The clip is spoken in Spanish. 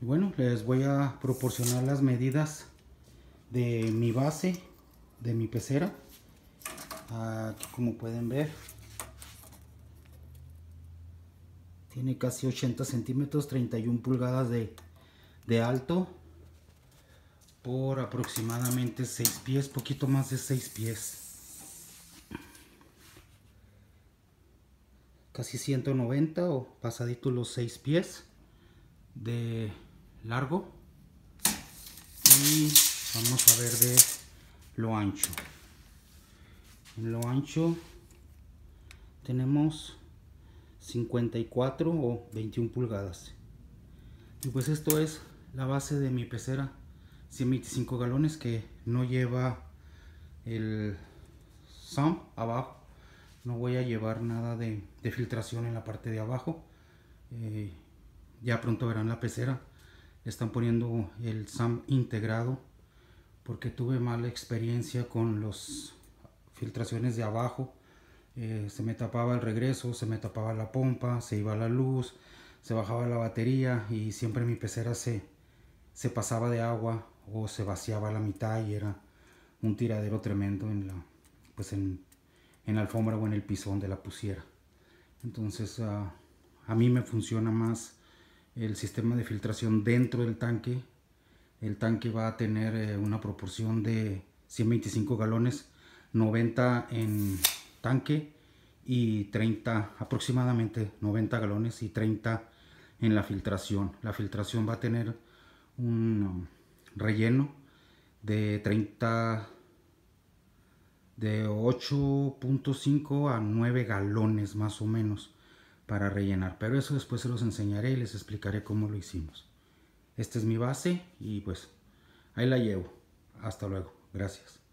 Y bueno, les voy a proporcionar las medidas de mi base, de mi pecera. Aquí como pueden ver, tiene casi 80 centímetros, 31 pulgadas de, de alto por aproximadamente 6 pies, poquito más de 6 pies. Casi 190 o pasadito los 6 pies de largo y vamos a ver de lo ancho en lo ancho tenemos 54 o 21 pulgadas y pues esto es la base de mi pecera 125 galones que no lleva el SAM abajo no voy a llevar nada de, filtración en la parte de abajo eh, ya pronto verán la pecera están poniendo el SAM integrado porque tuve mala experiencia con las filtraciones de abajo. Eh, se me tapaba el regreso, se me tapaba la pompa, se iba la luz, se bajaba la batería y siempre mi pecera se, se pasaba de agua o se vaciaba la mitad y era un tiradero tremendo en la, pues en, en alfombra o en el piso donde la pusiera. Entonces ah, a mí me funciona más el sistema de filtración dentro del tanque. El tanque va a tener eh, una proporción de 125 galones, 90 en tanque y 30 aproximadamente 90 galones y 30 en la filtración. La filtración va a tener un relleno de 30 de 8.5 a 9 galones más o menos para rellenar. Pero eso después se los enseñaré y les explicaré cómo lo hicimos. Esta es mi base y pues ahí la llevo. Hasta luego. Gracias.